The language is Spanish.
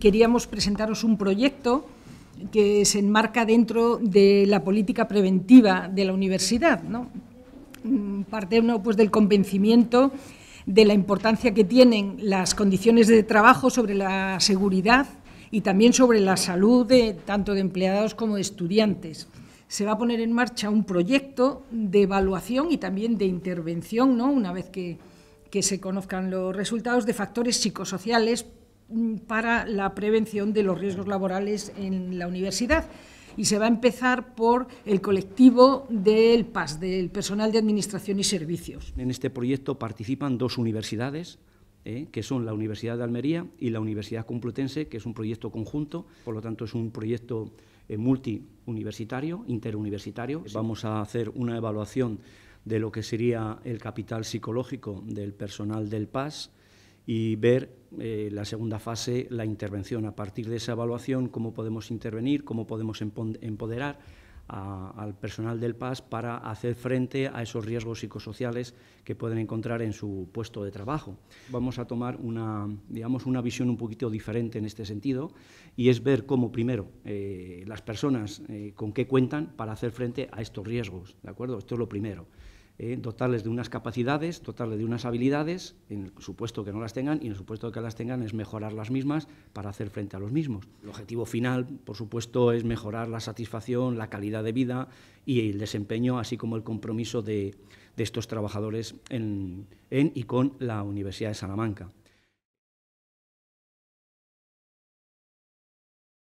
queríamos presentaros un proyecto que se enmarca dentro de la política preventiva de la universidad. Mm, parte uno, pues, del convencimiento de la importancia que tienen las condiciones de trabajo sobre la seguridad y también sobre la salud de tanto de empleados como de estudiantes. Se va a poner en marcha un proyecto de evaluación y también de intervención, ¿no? una vez que, que se conozcan los resultados de factores psicosociales Mm, para la prevención de los riesgos laborales en la universidad. Y se va a empezar por el colectivo del PAS, del personal de administración y servicios. En este proyecto participan dos universidades, ¿eh? que son la Universidad de Almería y la Universidad Complutense, que es un proyecto conjunto, por lo tanto es un proyecto eh, multiuniversitario, interuniversitario. Vamos a hacer una evaluación de lo que sería el capital psicológico del personal del PAS, y ver eh, la segunda fase, la intervención. A partir de esa evaluación, cómo podemos intervenir, cómo podemos empoderar al personal del PAS para hacer frente a esos riesgos psicosociales que pueden encontrar en su puesto de trabajo. Vamos a tomar una, digamos, una visión un poquito diferente en este sentido y es ver cómo primero eh, las personas eh, con qué cuentan para hacer frente a estos riesgos. ¿de acuerdo? Esto es lo primero dotarles de unas capacidades, dotarles de unas habilidades, en el supuesto que no las tengan, y en el supuesto que las tengan es mejorar las mismas para hacer frente a los mismos. El objetivo final, por supuesto, es mejorar la satisfacción, la calidad de vida y el desempeño, así como el compromiso de, estos trabajadores en y con la Universidad de Salamanca.